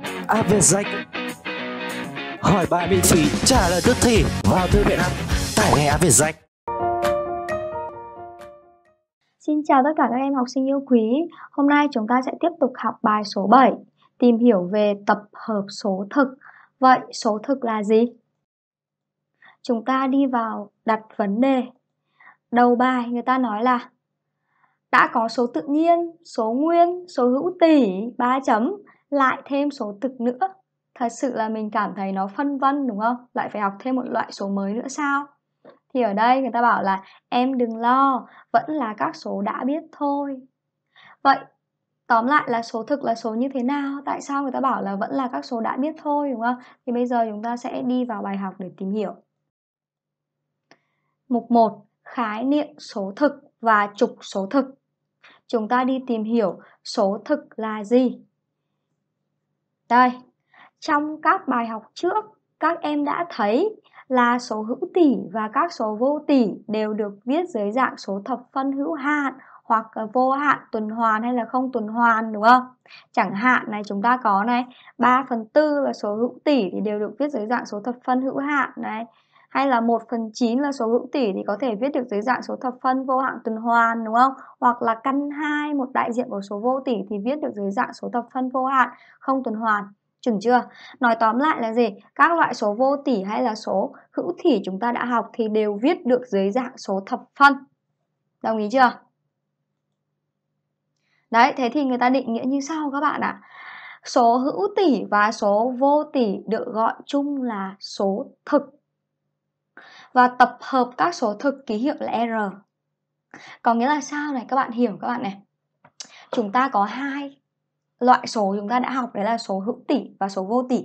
app à, về danh hỏi bài miễn phí trả lời tức thì vào thư viện app tải ngay app về danh Xin chào tất cả các em học sinh yêu quý. Hôm nay chúng ta sẽ tiếp tục học bài số 7, tìm hiểu về tập hợp số thực. Vậy số thực là gì? Chúng ta đi vào đặt vấn đề. Đầu bài người ta nói là đã có số tự nhiên, số nguyên, số hữu tỷ, ba chấm lại thêm số thực nữa thật sự là mình cảm thấy nó phân vân đúng không lại phải học thêm một loại số mới nữa sao thì ở đây người ta bảo là em đừng lo vẫn là các số đã biết thôi vậy tóm lại là số thực là số như thế nào tại sao người ta bảo là vẫn là các số đã biết thôi đúng không thì bây giờ chúng ta sẽ đi vào bài học để tìm hiểu mục 1 khái niệm số thực và trục số thực chúng ta đi tìm hiểu số thực là gì đây, trong các bài học trước, các em đã thấy là số hữu tỉ và các số vô tỉ đều được viết dưới dạng số thập phân hữu hạn hoặc vô hạn tuần hoàn hay là không tuần hoàn đúng không? Chẳng hạn này chúng ta có này 3 phần 4 là số hữu tỉ thì đều được viết dưới dạng số thập phân hữu hạn này hay là 1 phần 9 là số hữu tỉ thì có thể viết được dưới dạng số thập phân vô hạn tuần hoàn đúng không? Hoặc là căn 2 một đại diện của số vô tỉ thì viết được dưới dạng số thập phân vô hạn không tuần hoàn. Chuẩn chưa? Nói tóm lại là gì? Các loại số vô tỉ hay là số hữu tỉ chúng ta đã học thì đều viết được dưới dạng số thập phân. Đồng ý chưa? Đấy, thế thì người ta định nghĩa như sau các bạn ạ. À. Số hữu tỉ và số vô tỉ được gọi chung là số thực và tập hợp các số thực ký hiệu là R. Có nghĩa là sao này các bạn hiểu các bạn này. Chúng ta có hai loại số chúng ta đã học đấy là số hữu tỉ và số vô tỉ.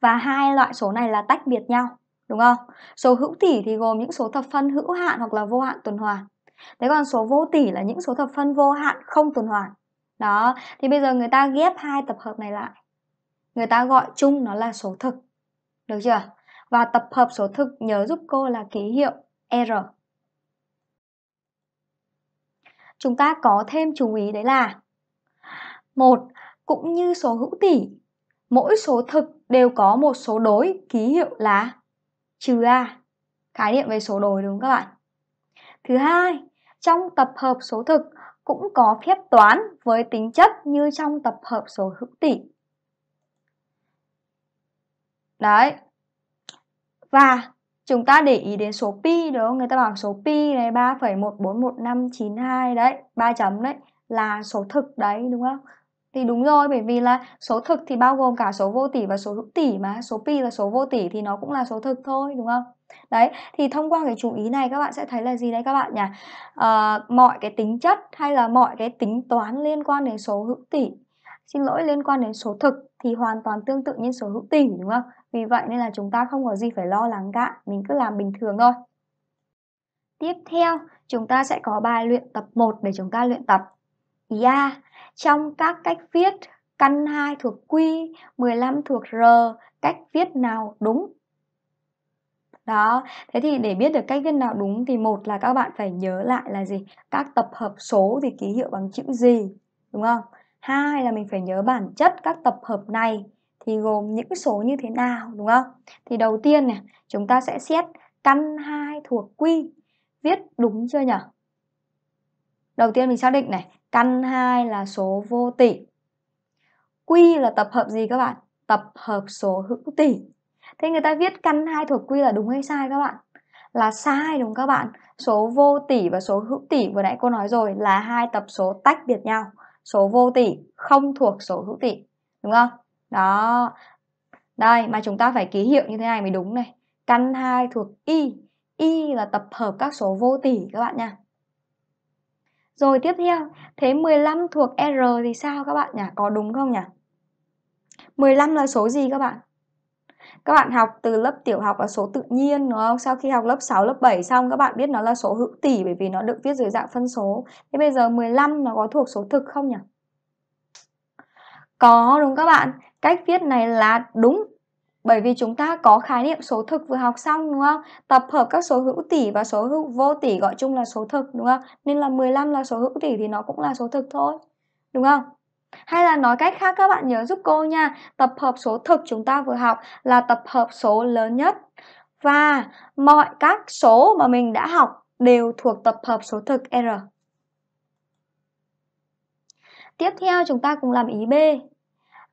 Và hai loại số này là tách biệt nhau, đúng không? Số hữu tỉ thì gồm những số thập phân hữu hạn hoặc là vô hạn tuần hoàn. Thế còn số vô tỉ là những số thập phân vô hạn không tuần hoàn. Đó, thì bây giờ người ta ghép hai tập hợp này lại. Người ta gọi chung nó là số thực. Được chưa? và tập hợp số thực nhớ giúp cô là ký hiệu R. Chúng ta có thêm chú ý đấy là một Cũng như số hữu tỉ, mỗi số thực đều có một số đối ký hiệu là trừ A. Khái niệm về số đối đúng không các bạn? Thứ hai, trong tập hợp số thực cũng có phép toán với tính chất như trong tập hợp số hữu tỉ. Đấy, và chúng ta để ý đến số pi đúng không? Người ta bảo số pi này 3,141592 đấy, 3 chấm đấy là số thực đấy đúng không? Thì đúng rồi bởi vì là số thực thì bao gồm cả số vô tỷ và số hữu tỷ mà Số pi là số vô tỷ thì nó cũng là số thực thôi đúng không? Đấy thì thông qua cái chú ý này các bạn sẽ thấy là gì đấy các bạn nhỉ? À, mọi cái tính chất hay là mọi cái tính toán liên quan đến số hữu tỷ Xin lỗi liên quan đến số thực thì hoàn toàn tương tự như số hữu tỷ đúng không? Vì vậy nên là chúng ta không có gì phải lo lắng cả, mình cứ làm bình thường thôi. Tiếp theo, chúng ta sẽ có bài luyện tập 1 để chúng ta luyện tập. Ya, dạ, A, trong các cách viết, căn 2 thuộc Q, 15 thuộc R, cách viết nào đúng? Đó, thế thì để biết được cách viết nào đúng thì một là các bạn phải nhớ lại là gì? Các tập hợp số thì ký hiệu bằng chữ gì, đúng không? Hai là mình phải nhớ bản chất các tập hợp này thì gồm những số như thế nào đúng không? Thì đầu tiên này, chúng ta sẽ xét căn 2 thuộc quy. Viết đúng chưa nhỉ? Đầu tiên mình xác định này, căn 2 là số vô tỉ. Quy là tập hợp gì các bạn? Tập hợp số hữu tỉ. Thế người ta viết căn 2 thuộc quy là đúng hay sai các bạn? Là sai đúng các bạn? Số vô tỉ và số hữu tỉ vừa nãy cô nói rồi là hai tập số tách biệt nhau. Số vô tỉ không thuộc số hữu tỉ, đúng không? đó đây mà chúng ta phải ký hiệu như thế này mới đúng này căn 2 thuộc y y là tập hợp các số vô tỉ các bạn nha rồi tiếp theo thế 15 thuộc r thì sao các bạn nhỉ có đúng không nhỉ 15 là số gì các bạn các bạn học từ lớp tiểu học là số tự nhiên đúng không? Sau khi học lớp 6, lớp 7 xong các bạn biết nó là số hữu tỉ bởi vì nó được viết dưới dạng phân số. Thế bây giờ 15 nó có thuộc số thực không nhỉ? Có đúng các bạn? Cách viết này là đúng bởi vì chúng ta có khái niệm số thực vừa học xong đúng không? Tập hợp các số hữu tỉ và số hữu vô tỉ gọi chung là số thực đúng không? Nên là 15 là số hữu tỉ thì nó cũng là số thực thôi. Đúng không? Hay là nói cách khác các bạn nhớ giúp cô nha, tập hợp số thực chúng ta vừa học là tập hợp số lớn nhất. Và mọi các số mà mình đã học đều thuộc tập hợp số thực R. Tiếp theo chúng ta cùng làm ý B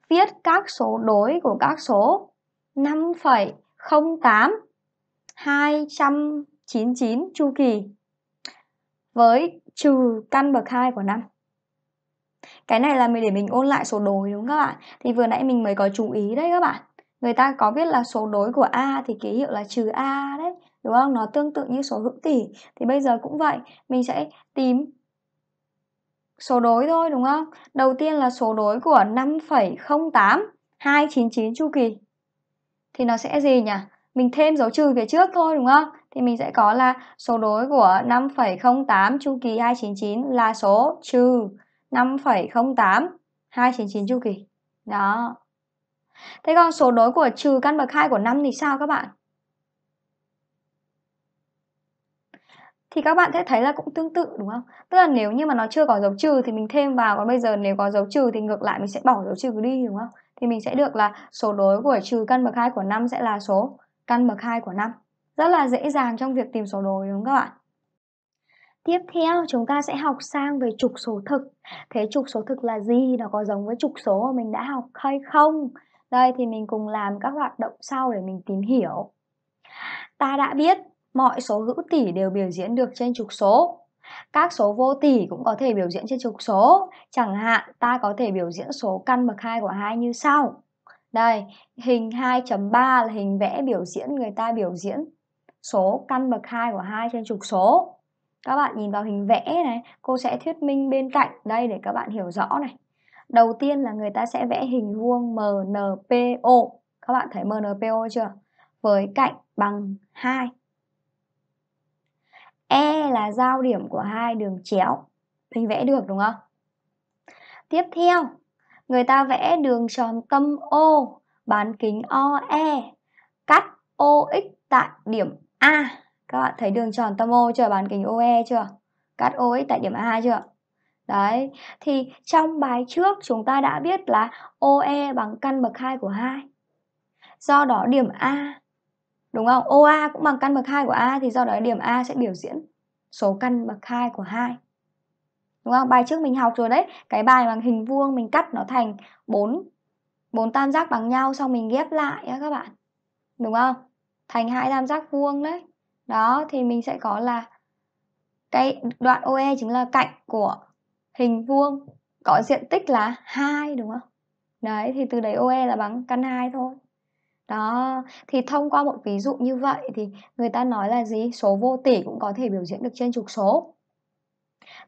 viết các số đối của các số 5,08 299 chu kỳ với trừ căn bậc 2 của năm. Cái này là mình để mình ôn lại số đối đúng không các bạn? Thì vừa nãy mình mới có chú ý đấy các bạn. Người ta có biết là số đối của A thì ký hiệu là trừ A đấy, đúng không? Nó tương tự như số hữu tỉ. Thì bây giờ cũng vậy, mình sẽ tìm số đối thôi đúng không? Đầu tiên là số đối của 5,08 299 chu kỳ. Thì nó sẽ gì nhỉ? Mình thêm dấu trừ về trước thôi đúng không? Thì mình sẽ có là số đối của 5,08 chu kỳ 299 là số trừ 5,08 299 chu kỳ. Đó. Thế còn số đối của trừ căn bậc 2 của 5 thì sao các bạn? thì các bạn sẽ thấy là cũng tương tự đúng không? Tức là nếu như mà nó chưa có dấu trừ thì mình thêm vào còn bây giờ nếu có dấu trừ thì ngược lại mình sẽ bỏ dấu trừ đi đúng không? Thì mình sẽ được là số đối của trừ căn bậc 2 của 5 sẽ là số căn bậc 2 của 5. Rất là dễ dàng trong việc tìm số đối đúng không các bạn? Tiếp theo chúng ta sẽ học sang về trục số thực. Thế trục số thực là gì? Nó có giống với trục số mà mình đã học hay không? Đây thì mình cùng làm các hoạt động sau để mình tìm hiểu. Ta đã biết mọi số hữu tỉ đều biểu diễn được trên trục số. Các số vô tỉ cũng có thể biểu diễn trên trục số. Chẳng hạn ta có thể biểu diễn số căn bậc 2 của 2 như sau. Đây, hình 2.3 là hình vẽ biểu diễn người ta biểu diễn số căn bậc 2 của 2 trên trục số. Các bạn nhìn vào hình vẽ này, cô sẽ thuyết minh bên cạnh đây để các bạn hiểu rõ này. Đầu tiên là người ta sẽ vẽ hình vuông MNPO. Các bạn thấy MNPO chưa? Với cạnh bằng 2. E là giao điểm của hai đường chéo. Mình vẽ được đúng không? Tiếp theo, người ta vẽ đường tròn tâm O, bán kính OE, cắt OX tại điểm A. Các bạn thấy đường tròn tâm O chưa? Bán kính OE chưa? Cắt OX tại điểm A chưa? Đấy, thì trong bài trước chúng ta đã biết là OE bằng căn bậc 2 của 2. Do đó điểm A đúng không OA cũng bằng căn bậc 2 của A thì do đó điểm A sẽ biểu diễn số căn bậc 2 của 2 đúng không bài trước mình học rồi đấy cái bài bằng hình vuông mình cắt nó thành 4 bốn tam giác bằng nhau xong mình ghép lại á các bạn đúng không thành hai tam giác vuông đấy đó thì mình sẽ có là cái đoạn OE chính là cạnh của hình vuông có diện tích là hai đúng không đấy thì từ đấy OE là bằng căn hai thôi đó, thì thông qua một ví dụ như vậy thì người ta nói là gì? Số vô tỉ cũng có thể biểu diễn được trên trục số.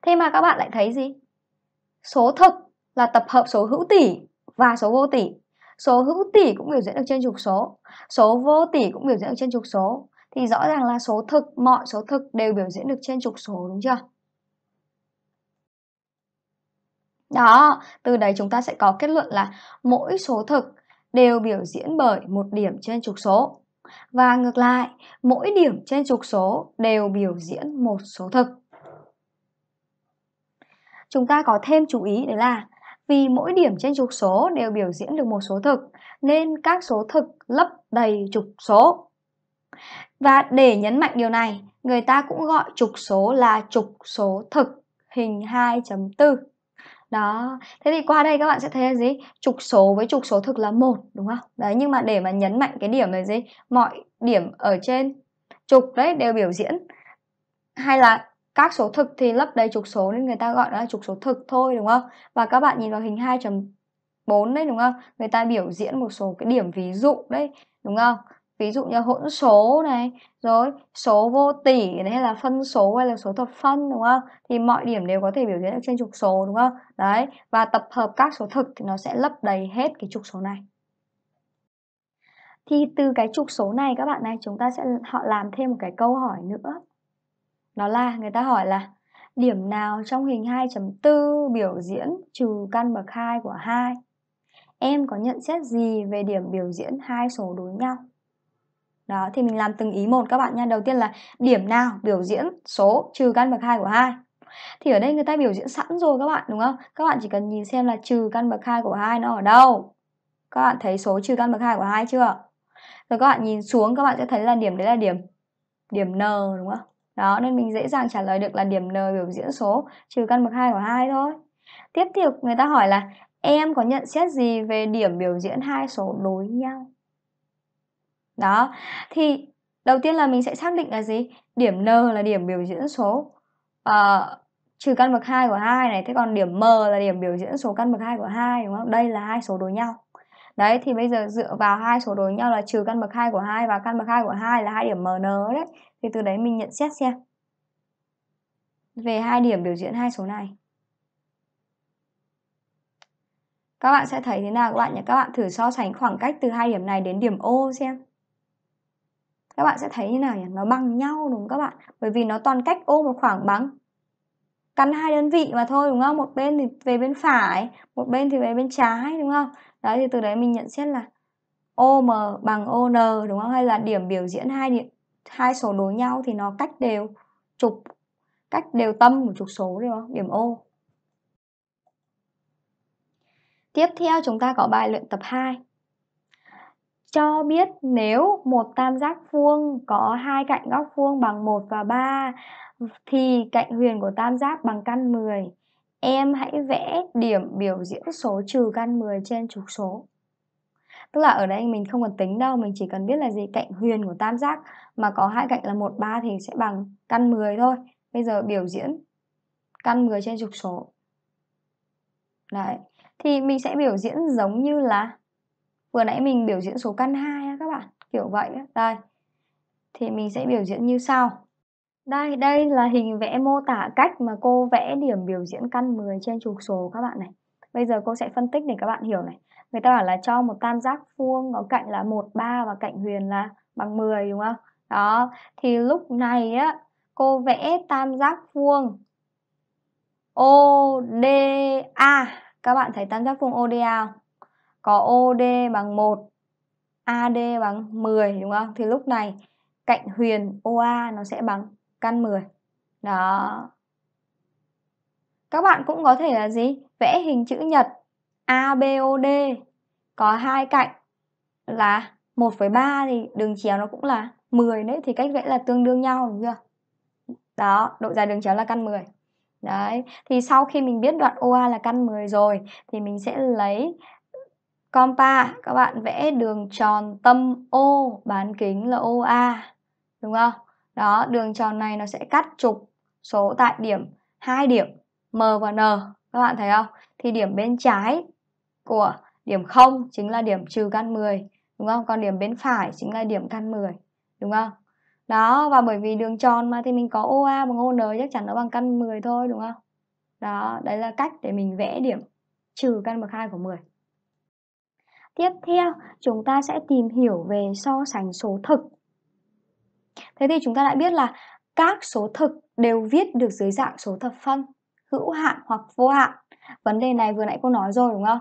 Thế mà các bạn lại thấy gì? Số thực là tập hợp số hữu tỉ và số vô tỉ. Số hữu tỉ cũng biểu diễn được trên trục số, số vô tỉ cũng biểu diễn được trên trục số. Thì rõ ràng là số thực, mọi số thực đều biểu diễn được trên trục số đúng chưa? Đó, từ đấy chúng ta sẽ có kết luận là mỗi số thực đều biểu diễn bởi một điểm trên trục số. Và ngược lại, mỗi điểm trên trục số đều biểu diễn một số thực. Chúng ta có thêm chú ý đấy là vì mỗi điểm trên trục số đều biểu diễn được một số thực nên các số thực lấp đầy trục số. Và để nhấn mạnh điều này, người ta cũng gọi trục số là trục số thực hình 2.4. Đó, thế thì qua đây các bạn sẽ thấy là gì? Trục số với trục số thực là một đúng không? Đấy, nhưng mà để mà nhấn mạnh cái điểm là gì? Mọi điểm ở trên trục đấy đều biểu diễn hay là các số thực thì lấp đầy trục số nên người ta gọi là trục số thực thôi đúng không? Và các bạn nhìn vào hình 2.4 đấy đúng không? Người ta biểu diễn một số cái điểm ví dụ đấy đúng không? ví dụ như hỗn số này rồi số vô tỉ này hay là phân số hay là số thập phân đúng không thì mọi điểm đều có thể biểu diễn ở trên trục số đúng không đấy và tập hợp các số thực thì nó sẽ lấp đầy hết cái trục số này thì từ cái trục số này các bạn này chúng ta sẽ họ làm thêm một cái câu hỏi nữa nó là người ta hỏi là điểm nào trong hình 2.4 biểu diễn trừ căn bậc 2 của 2 em có nhận xét gì về điểm biểu diễn hai số đối nhau đó thì mình làm từng ý một các bạn nha. Đầu tiên là điểm nào biểu diễn số trừ căn bậc 2 của 2. Thì ở đây người ta biểu diễn sẵn rồi các bạn đúng không? Các bạn chỉ cần nhìn xem là trừ căn bậc 2 của 2 nó ở đâu. Các bạn thấy số trừ căn bậc 2 của 2 chưa? Rồi các bạn nhìn xuống các bạn sẽ thấy là điểm đấy là điểm điểm n đúng không? Đó nên mình dễ dàng trả lời được là điểm n biểu diễn số trừ căn bậc 2 của 2 thôi. Tiếp theo người ta hỏi là em có nhận xét gì về điểm biểu diễn hai số đối nhau? Đó, thì đầu tiên là mình sẽ xác định là gì? Điểm N là điểm biểu diễn số uh, trừ căn bậc 2 của 2 này, thế còn điểm M là điểm biểu diễn số căn bậc 2 của 2 đúng không? Đây là hai số đối nhau. Đấy thì bây giờ dựa vào hai số đối nhau là trừ căn bậc 2 của 2 và căn bậc 2 của 2 là hai điểm MN đấy. Thì từ đấy mình nhận xét xem về hai điểm biểu diễn hai số này. Các bạn sẽ thấy thế nào các bạn nhé? Các bạn thử so sánh khoảng cách từ hai điểm này đến điểm O xem các bạn sẽ thấy như nào nhỉ nó bằng nhau đúng không các bạn bởi vì nó toàn cách ô một khoảng bằng căn hai đơn vị mà thôi đúng không một bên thì về bên phải một bên thì về bên trái đúng không đấy thì từ đấy mình nhận xét là OM ờ, bằng ON đúng không hay là điểm biểu diễn hai điểm hai số đối nhau thì nó cách đều trục cách đều tâm của trục số đúng không điểm O Tiếp theo chúng ta có bài luyện tập 2 cho biết nếu một tam giác vuông có hai cạnh góc vuông bằng 1 và 3 thì cạnh huyền của tam giác bằng căn 10. Em hãy vẽ điểm biểu diễn số trừ căn 10 trên trục số. Tức là ở đây mình không cần tính đâu, mình chỉ cần biết là gì cạnh huyền của tam giác mà có hai cạnh là 1 3 thì sẽ bằng căn 10 thôi. Bây giờ biểu diễn căn 10 trên trục số. Đấy. Thì mình sẽ biểu diễn giống như là vừa nãy mình biểu diễn số căn 2 các bạn kiểu vậy đây thì mình sẽ biểu diễn như sau đây đây là hình vẽ mô tả cách mà cô vẽ điểm biểu diễn căn 10 trên trục số các bạn này bây giờ cô sẽ phân tích để các bạn hiểu này người ta bảo là cho một tam giác vuông có cạnh là 1, 3 và cạnh huyền là bằng 10 đúng không đó thì lúc này á cô vẽ tam giác vuông ODA các bạn thấy tam giác vuông ODA không? có OD bằng 1, AD bằng 10 đúng không? Thì lúc này cạnh huyền OA nó sẽ bằng căn 10. Đó. Các bạn cũng có thể là gì? Vẽ hình chữ nhật ABOD có hai cạnh là 1,3 thì đường chéo nó cũng là 10 đấy thì cách vẽ là tương đương nhau đúng chưa? Đó, độ dài đường chéo là căn 10. Đấy, thì sau khi mình biết đoạn OA là căn 10 rồi thì mình sẽ lấy Compa, các bạn vẽ đường tròn tâm O, bán kính là OA, đúng không? Đó, đường tròn này nó sẽ cắt trục số tại điểm hai điểm M và N. Các bạn thấy không? Thì điểm bên trái của điểm 0 chính là điểm trừ căn 10, đúng không? Còn điểm bên phải chính là điểm căn 10, đúng không? Đó, và bởi vì đường tròn mà thì mình có OA bằng ON chắc chắn nó bằng căn 10 thôi, đúng không? Đó, đấy là cách để mình vẽ điểm trừ căn bậc 2 của 10. Tiếp theo, chúng ta sẽ tìm hiểu về so sánh số thực. Thế thì chúng ta đã biết là các số thực đều viết được dưới dạng số thập phân, hữu hạn hoặc vô hạn. Vấn đề này vừa nãy cô nói rồi đúng không?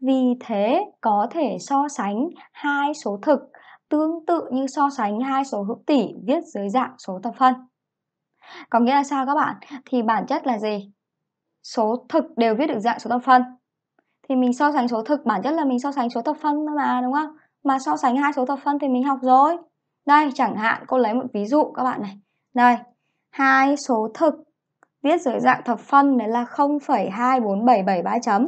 Vì thế, có thể so sánh hai số thực tương tự như so sánh hai số hữu tỉ viết dưới dạng số thập phân. Có nghĩa là sao các bạn? Thì bản chất là gì? Số thực đều viết được dạng số thập phân thì mình so sánh số thực bản chất là mình so sánh số thập phân mà đúng không mà so sánh hai số thập phân thì mình học rồi đây chẳng hạn cô lấy một ví dụ các bạn này đây hai số thực viết dưới dạng thập phân đấy là 0,24773 chấm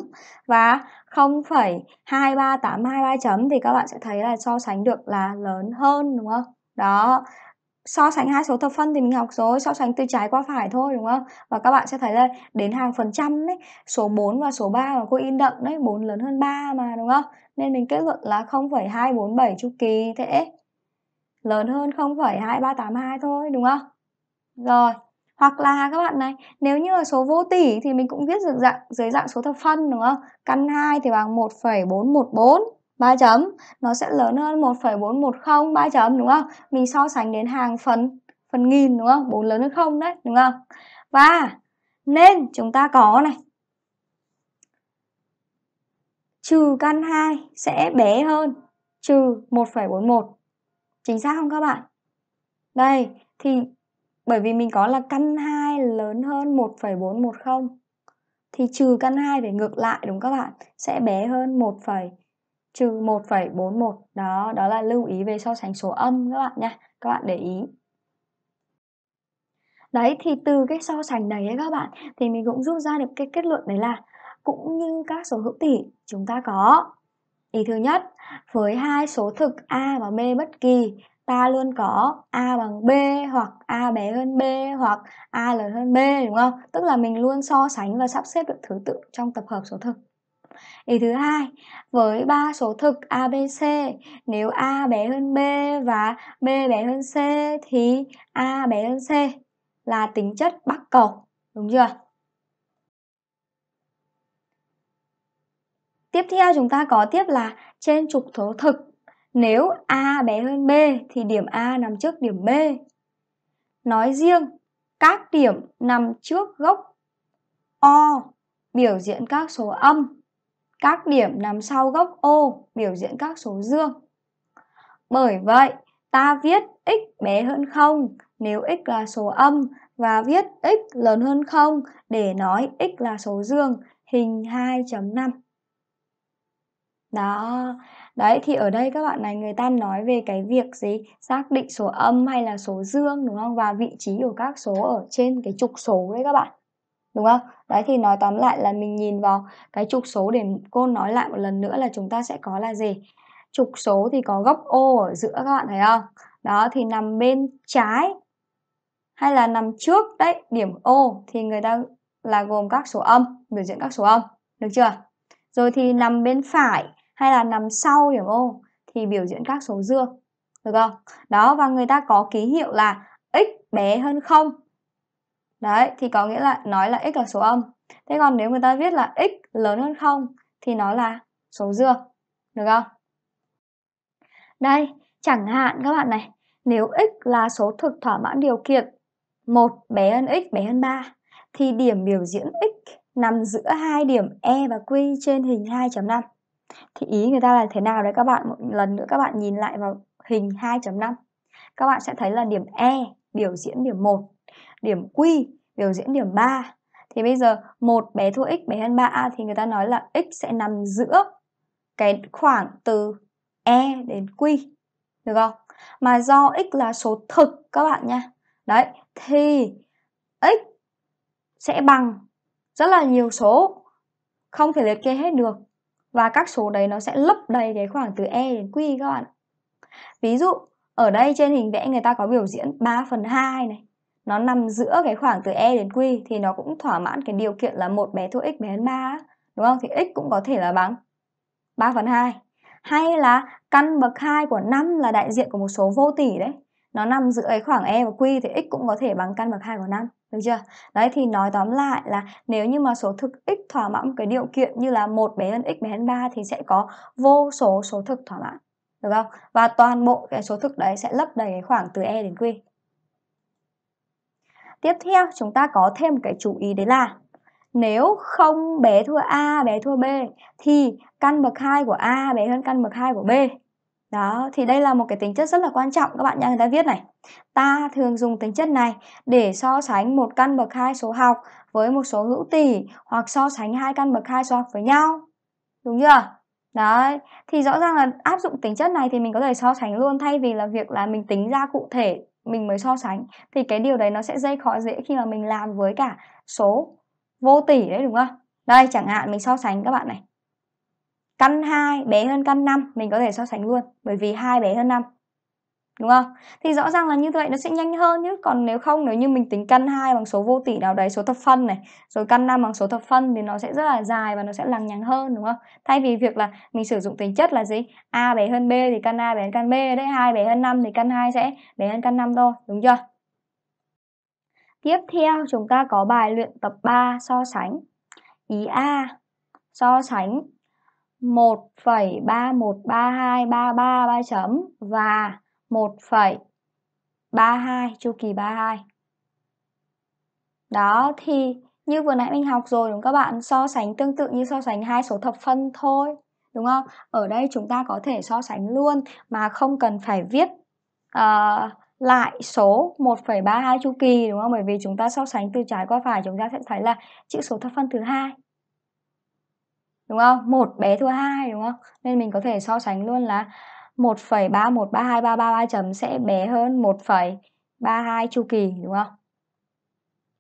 và 0,23823 chấm thì các bạn sẽ thấy là so sánh được là lớn hơn đúng không? Đó, so sánh hai số thập phân thì mình học rồi so sánh từ trái qua phải thôi đúng không và các bạn sẽ thấy là đến hàng phần trăm đấy số 4 và số 3 mà cô in đậm đấy 4 lớn hơn 3 mà đúng không nên mình kết luận là 0,247 chu kỳ thế lớn hơn 0,2382 thôi đúng không rồi hoặc là các bạn này nếu như là số vô tỷ thì mình cũng viết dưới dạng dưới dạng số thập phân đúng không căn 2 thì bằng 1,414 3 chấm nó sẽ lớn hơn 1,410 3 chấm đúng không? Mình so sánh đến hàng phần phần nghìn đúng không? 4 lớn hơn không đấy đúng không? Và nên chúng ta có này trừ căn 2 sẽ bé hơn trừ 1,41 chính xác không các bạn? Đây thì bởi vì mình có là căn 2 lớn hơn 1,410 thì trừ căn 2 phải ngược lại đúng các bạn sẽ bé hơn 1, trừ 1,41 đó đó là lưu ý về so sánh số âm các bạn nha các bạn để ý đấy thì từ cái so sánh đấy các bạn thì mình cũng rút ra được cái kết luận đấy là cũng như các số hữu tỉ chúng ta có ý thứ nhất với hai số thực a và b bất kỳ ta luôn có a bằng b hoặc a bé hơn b hoặc a lớn hơn b đúng không tức là mình luôn so sánh và sắp xếp được thứ tự trong tập hợp số thực Ý thứ hai, với ba số thực A, B, C, nếu A bé hơn B và B bé hơn C thì A bé hơn C là tính chất bắc cầu, đúng chưa? Tiếp theo chúng ta có tiếp là trên trục số thực, nếu A bé hơn B thì điểm A nằm trước điểm B. Nói riêng, các điểm nằm trước gốc O biểu diễn các số âm các điểm nằm sau góc ô biểu diễn các số dương. Bởi vậy, ta viết x bé hơn 0 nếu x là số âm và viết x lớn hơn 0 để nói x là số dương hình 2.5. Đó, đấy thì ở đây các bạn này người ta nói về cái việc gì xác định số âm hay là số dương đúng không và vị trí của các số ở trên cái trục số đấy các bạn đúng không? Đấy thì nói tóm lại là mình nhìn vào cái trục số để cô nói lại một lần nữa là chúng ta sẽ có là gì? Trục số thì có góc ô ở giữa các bạn thấy không? Đó thì nằm bên trái hay là nằm trước đấy điểm ô thì người ta là gồm các số âm, biểu diễn các số âm, được chưa? Rồi thì nằm bên phải hay là nằm sau điểm ô thì biểu diễn các số dương, được không? Đó và người ta có ký hiệu là x bé hơn 0 Đấy, thì có nghĩa là nói là x là số âm. Thế còn nếu người ta viết là x lớn hơn không thì nó là số dương. Được không? Đây, chẳng hạn các bạn này, nếu x là số thực thỏa mãn điều kiện 1 bé hơn x bé hơn 3 thì điểm biểu diễn x nằm giữa hai điểm E và Q trên hình 2.5. Thì ý người ta là thế nào đấy các bạn, một lần nữa các bạn nhìn lại vào hình 2.5. Các bạn sẽ thấy là điểm E biểu diễn điểm 1, điểm Q biểu diễn điểm 3 thì bây giờ một bé thua x bé hơn 3a thì người ta nói là x sẽ nằm giữa cái khoảng từ e đến q được không? Mà do x là số thực các bạn nha. Đấy, thì x sẽ bằng rất là nhiều số không thể liệt kê hết được và các số đấy nó sẽ lấp đầy cái khoảng từ e đến q các bạn. Ví dụ ở đây trên hình vẽ người ta có biểu diễn 3 phần 2 này nó nằm giữa cái khoảng từ e đến q thì nó cũng thỏa mãn cái điều kiện là một bé thua x bé hơn 3 đúng không? Thì x cũng có thể là bằng 3 phần 2. Hay là căn bậc 2 của 5 là đại diện của một số vô tỷ đấy. Nó nằm giữa cái khoảng e và q thì x cũng có thể bằng căn bậc 2 của 5. Được chưa? Đấy thì nói tóm lại là nếu như mà số thực x thỏa mãn cái điều kiện như là một bé hơn x bé hơn 3 thì sẽ có vô số số thực thỏa mãn. Được không? Và toàn bộ cái số thực đấy sẽ lấp đầy cái khoảng từ e đến q. Tiếp theo chúng ta có thêm một cái chú ý đấy là nếu không bé thua A bé thua B thì căn bậc 2 của A bé hơn căn bậc 2 của B. Đó, thì đây là một cái tính chất rất là quan trọng các bạn nha người ta viết này. Ta thường dùng tính chất này để so sánh một căn bậc 2 số học với một số hữu tỉ hoặc so sánh hai căn bậc 2 số học với nhau. Đúng chưa? Đấy, thì rõ ràng là áp dụng tính chất này thì mình có thể so sánh luôn thay vì là việc là mình tính ra cụ thể mình mới so sánh thì cái điều đấy nó sẽ dây khó dễ khi mà mình làm với cả số vô tỷ đấy đúng không đây chẳng hạn mình so sánh các bạn này căn 2 bé hơn căn 5 mình có thể so sánh luôn bởi vì hai bé hơn 5 đúng không? Thì rõ ràng là như vậy nó sẽ nhanh hơn chứ còn nếu không nếu như mình tính căn 2 bằng số vô tỉ nào đấy số thập phân này rồi căn 5 bằng số thập phân thì nó sẽ rất là dài và nó sẽ lằng nhằng hơn đúng không? Thay vì việc là mình sử dụng tính chất là gì? A bé hơn B thì căn A bé hơn căn B đấy, hai bé hơn 5 thì căn 2 sẽ bé hơn căn 5 thôi, đúng chưa? Tiếp theo chúng ta có bài luyện tập 3 so sánh. Ý A so sánh 1,3132333 chấm và 1,32 chu kỳ 32 đó thì như vừa nãy mình học rồi đúng không các bạn so sánh tương tự như so sánh hai số thập phân thôi đúng không ở đây chúng ta có thể so sánh luôn mà không cần phải viết uh, lại số 1,32 chu kỳ đúng không bởi vì chúng ta so sánh từ trái qua phải chúng ta sẽ thấy là chữ số thập phân thứ hai đúng không một bé thua hai đúng không nên mình có thể so sánh luôn là 1,31323333 chấm sẽ bé hơn 1,32 chu kỳ đúng không?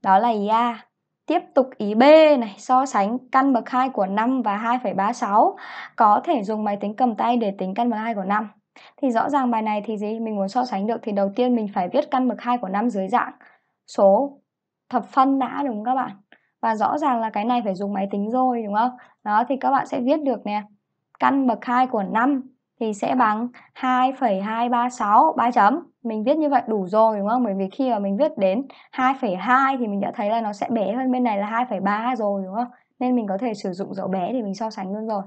Đó là ý A. Tiếp tục ý B này, so sánh căn bậc 2 của 5 và 2,36 có thể dùng máy tính cầm tay để tính căn bậc 2 của 5. Thì rõ ràng bài này thì gì? Mình muốn so sánh được thì đầu tiên mình phải viết căn bậc 2 của 5 dưới dạng số thập phân đã đúng không các bạn? Và rõ ràng là cái này phải dùng máy tính rồi đúng không? Đó thì các bạn sẽ viết được nè. Căn bậc 2 của 5 thì sẽ bằng 2,236 3 chấm mình viết như vậy đủ rồi đúng không bởi vì khi mà mình viết đến 2,2 thì mình đã thấy là nó sẽ bé hơn bên này là 2,3 rồi đúng không nên mình có thể sử dụng dấu bé để mình so sánh luôn rồi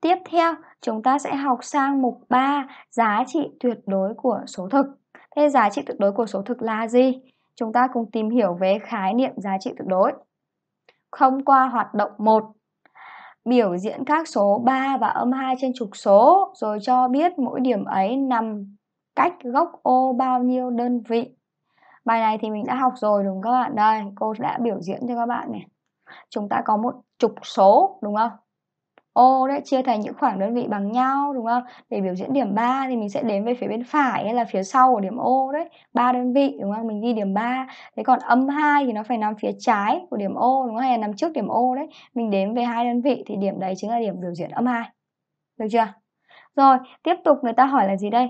Tiếp theo, chúng ta sẽ học sang mục 3, giá trị tuyệt đối của số thực. Thế giá trị tuyệt đối của số thực là gì? Chúng ta cùng tìm hiểu về khái niệm giá trị tuyệt đối. Không qua hoạt động 1, biểu diễn các số 3 và âm 2 trên trục số rồi cho biết mỗi điểm ấy nằm cách góc ô bao nhiêu đơn vị. Bài này thì mình đã học rồi đúng không các bạn? Đây, cô đã biểu diễn cho các bạn này. Chúng ta có một trục số đúng không? ô đấy chia thành những khoảng đơn vị bằng nhau đúng không để biểu diễn điểm 3 thì mình sẽ đếm về phía bên phải hay là phía sau của điểm ô đấy ba đơn vị đúng không mình ghi điểm 3 thế còn âm 2 thì nó phải nằm phía trái của điểm ô đúng không hay là nằm trước điểm ô đấy mình đếm về hai đơn vị thì điểm đấy chính là điểm biểu diễn âm 2 được chưa rồi tiếp tục người ta hỏi là gì đây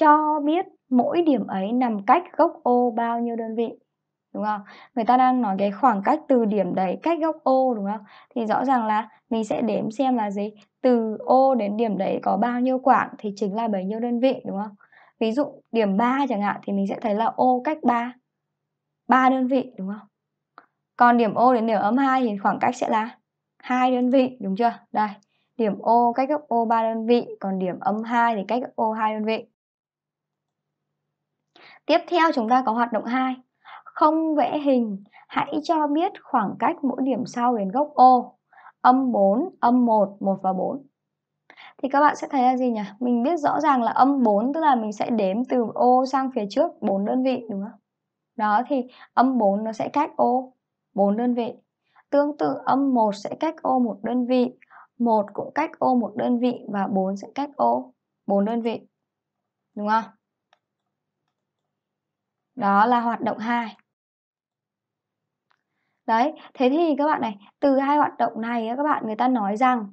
cho biết mỗi điểm ấy nằm cách gốc ô bao nhiêu đơn vị đúng không người ta đang nói cái khoảng cách từ điểm đấy cách góc O đúng không thì rõ ràng là mình sẽ đếm xem là gì từ O đến điểm đấy có bao nhiêu quãng thì chính là bấy nhiêu đơn vị đúng không ví dụ điểm 3 chẳng hạn thì mình sẽ thấy là O cách 3 3 đơn vị đúng không còn điểm O đến điểm âm 2 thì khoảng cách sẽ là hai đơn vị đúng chưa đây điểm O cách góc O 3 đơn vị còn điểm âm 2 thì cách góc O 2 đơn vị tiếp theo chúng ta có hoạt động 2 không vẽ hình, hãy cho biết khoảng cách mỗi điểm sau đến gốc ô. Âm 4, âm 1, 1 và 4. Thì các bạn sẽ thấy là gì nhỉ? Mình biết rõ ràng là âm 4 tức là mình sẽ đếm từ ô sang phía trước 4 đơn vị đúng không? Đó thì âm 4 nó sẽ cách ô 4 đơn vị. Tương tự âm 1 sẽ cách ô một đơn vị, 1 cũng cách ô một đơn vị và 4 sẽ cách ô 4 đơn vị. Đúng không? Đó là hoạt động 2. Đấy, thế thì các bạn này, từ hai hoạt động này các bạn người ta nói rằng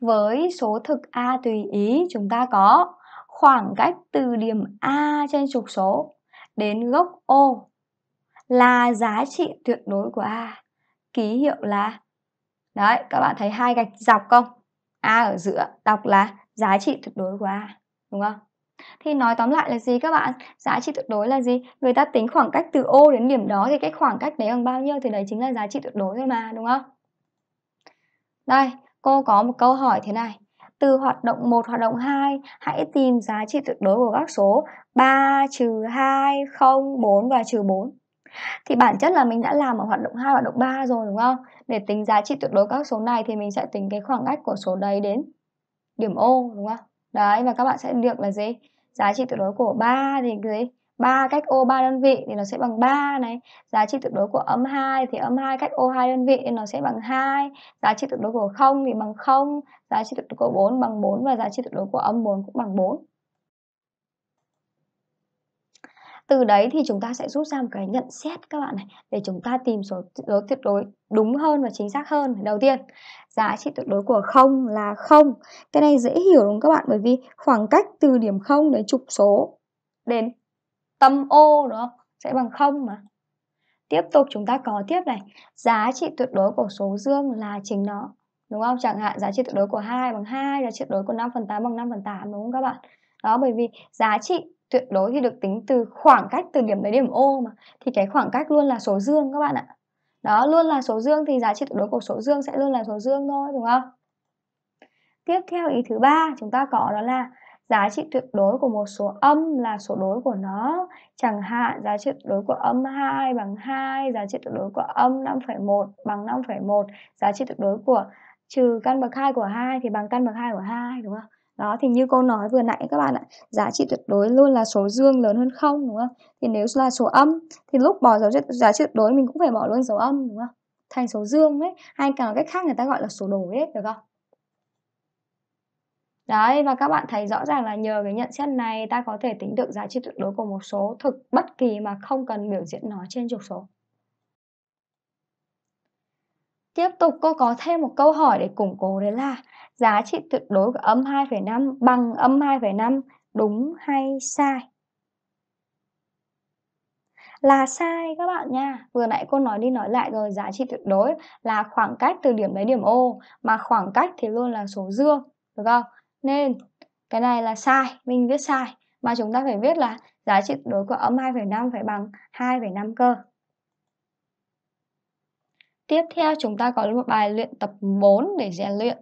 với số thực A tùy ý chúng ta có khoảng cách từ điểm A trên trục số đến gốc O là giá trị tuyệt đối của A. Ký hiệu là Đấy, các bạn thấy hai gạch dọc không? A ở giữa đọc là giá trị tuyệt đối của A, đúng không? Thì nói tóm lại là gì các bạn? Giá trị tuyệt đối là gì? Người ta tính khoảng cách từ ô đến điểm đó thì cái khoảng cách đấy bằng bao nhiêu thì đấy chính là giá trị tuyệt đối thôi mà, đúng không? Đây, cô có một câu hỏi thế này. Từ hoạt động 1, hoạt động 2, hãy tìm giá trị tuyệt đối của các số 3, trừ 2, 0, 4 và trừ 4. Thì bản chất là mình đã làm ở hoạt động 2, hoạt động 3 rồi đúng không? Để tính giá trị tuyệt đối các số này thì mình sẽ tính cái khoảng cách của số đấy đến điểm ô đúng không? Đấy và các bạn sẽ được là gì? giá trị tuyệt đối của 3 thì dưới 3 cách ô 3 đơn vị thì nó sẽ bằng 3 này. Giá trị tuyệt đối của âm 2 thì âm 2 cách ô 2 đơn vị thì nó sẽ bằng 2. Giá trị tuyệt đối của 0 thì bằng 0, giá trị tuyệt đối của 4 bằng 4 và giá trị tuyệt đối của âm 4 cũng bằng 4. từ đấy thì chúng ta sẽ rút ra một cái nhận xét các bạn này để chúng ta tìm số đối tuyệt đối đúng hơn và chính xác hơn đầu tiên giá trị tuyệt đối của không là không cái này dễ hiểu đúng không các bạn bởi vì khoảng cách từ điểm không đến trục số đến tâm ô đúng không sẽ bằng không mà tiếp tục chúng ta có tiếp này giá trị tuyệt đối của số dương là chính nó đúng không chẳng hạn giá trị tuyệt đối của 2 bằng 2 giá trị tuyệt đối của 5 phần 8 bằng 5 phần 8 đúng không các bạn đó bởi vì giá trị tuyệt đối thì được tính từ khoảng cách từ điểm đến điểm ô mà thì cái khoảng cách luôn là số dương các bạn ạ đó luôn là số dương thì giá trị tuyệt đối của số dương sẽ luôn là số dương thôi đúng không tiếp theo ý thứ ba chúng ta có đó là giá trị tuyệt đối của một số âm là số đối của nó chẳng hạn giá trị tuyệt đối của âm 2 bằng 2 giá trị tuyệt đối của âm 5,1 bằng 5,1 giá trị tuyệt đối của trừ căn bậc 2 của 2 thì bằng căn bậc 2 của 2 đúng không đó thì như cô nói vừa nãy các bạn ạ giá trị tuyệt đối luôn là số dương lớn hơn không đúng không thì nếu là số âm thì lúc bỏ dấu giá trị tuyệt đối mình cũng phải bỏ luôn dấu âm đúng không thành số dương ấy hay cả cách khác người ta gọi là số đối ấy được không Đấy, và các bạn thấy rõ ràng là nhờ cái nhận xét này ta có thể tính được giá trị tuyệt đối của một số thực bất kỳ mà không cần biểu diễn nó trên trục số. Tiếp tục cô có thêm một câu hỏi để củng cố đấy là giá trị tuyệt đối của âm 2,5 bằng âm 2,5 đúng hay sai? Là sai các bạn nha. Vừa nãy cô nói đi nói lại rồi, giá trị tuyệt đối là khoảng cách từ điểm đến điểm O mà khoảng cách thì luôn là số dương, được không? Nên cái này là sai, mình viết sai mà chúng ta phải viết là giá trị tuyệt đối của âm 2,5 phải bằng 2,5 cơ. Tiếp theo chúng ta có một bài luyện tập 4 để rèn luyện.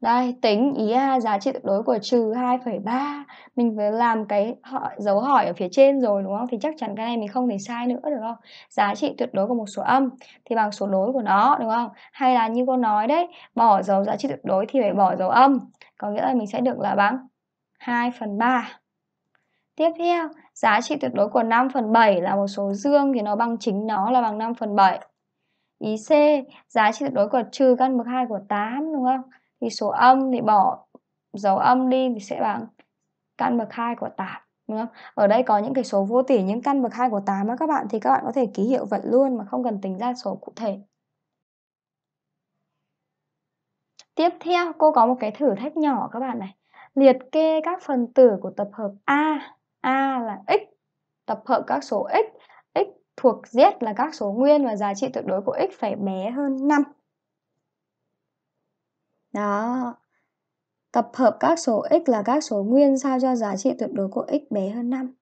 Đây, tính ý A giá trị tuyệt đối của trừ 2,3 Mình vừa làm cái dấu hỏi ở phía trên rồi đúng không? Thì chắc chắn cái này mình không thể sai nữa được không? Giá trị tuyệt đối của một số âm Thì bằng số đối của nó đúng không? Hay là như cô nói đấy Bỏ dấu giá trị tuyệt đối thì phải bỏ dấu âm Có nghĩa là mình sẽ được là bằng 2 phần 3 Tiếp theo, giá trị tuyệt đối của 5 phần 7 là một số dương Thì nó bằng chính nó là bằng 5 phần 7 Ý C, giá trị tuyệt đối của trừ căn bậc 2 của 8 đúng không? Thì số âm thì bỏ dấu âm đi thì sẽ bằng căn bậc 2 của 8 đúng không? Ở đây có những cái số vô tỉ những căn bậc 2 của 8 á các bạn thì các bạn có thể ký hiệu vậy luôn mà không cần tính ra số cụ thể. Tiếp theo cô có một cái thử thách nhỏ các bạn này. Liệt kê các phần tử của tập hợp A. A là x, tập hợp các số x thuộc Z là các số nguyên và giá trị tuyệt đối của x phải bé hơn 5. Đó. Tập hợp các số x là các số nguyên sao cho giá trị tuyệt đối của x bé hơn 5.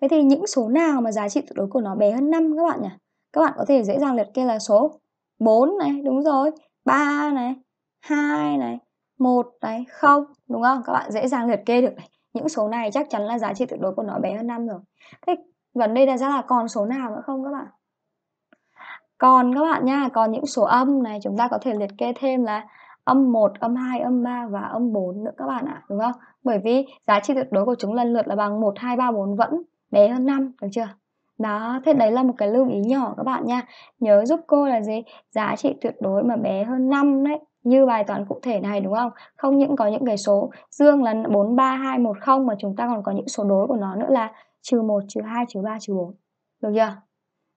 Thế thì những số nào mà giá trị tuyệt đối của nó bé hơn 5 các bạn nhỉ? Các bạn có thể dễ dàng liệt kê là số 4 này, đúng rồi, 3 này, 2 này, 1 này, 0, đúng không? Các bạn dễ dàng liệt kê được này. Những số này chắc chắn là giá trị tuyệt đối của nó bé hơn 5 rồi. Thế gần đây là ra là còn số nào nữa không các bạn còn các bạn nha còn những số âm này chúng ta có thể liệt kê thêm là âm 1, âm 2, âm 3 và âm 4 nữa các bạn ạ, à, đúng không? Bởi vì giá trị tuyệt đối của chúng lần lượt là bằng 1, 2, 3, 4 vẫn bé hơn 5, được chưa? Đó, thế đấy là một cái lưu ý nhỏ các bạn nha. Nhớ giúp cô là gì? Giá trị tuyệt đối mà bé hơn 5 đấy, như bài toán cụ thể này đúng không? Không những có những cái số dương là 4, 3, 2, 1, 0 mà chúng ta còn có những số đối của nó nữa là trừ 1, trừ 2, trừ 3, trừ 4. Được chưa?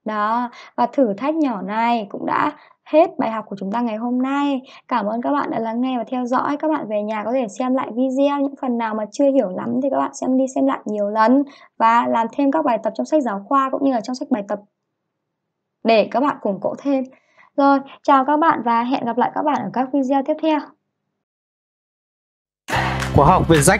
Đó, và thử thách nhỏ này cũng đã hết bài học của chúng ta ngày hôm nay. Cảm ơn các bạn đã lắng nghe và theo dõi. Các bạn về nhà có thể xem lại video. Những phần nào mà chưa hiểu lắm thì các bạn xem đi xem lại nhiều lần và làm thêm các bài tập trong sách giáo khoa cũng như là trong sách bài tập để các bạn củng cố thêm. Rồi, chào các bạn và hẹn gặp lại các bạn ở các video tiếp theo. Khóa học về rách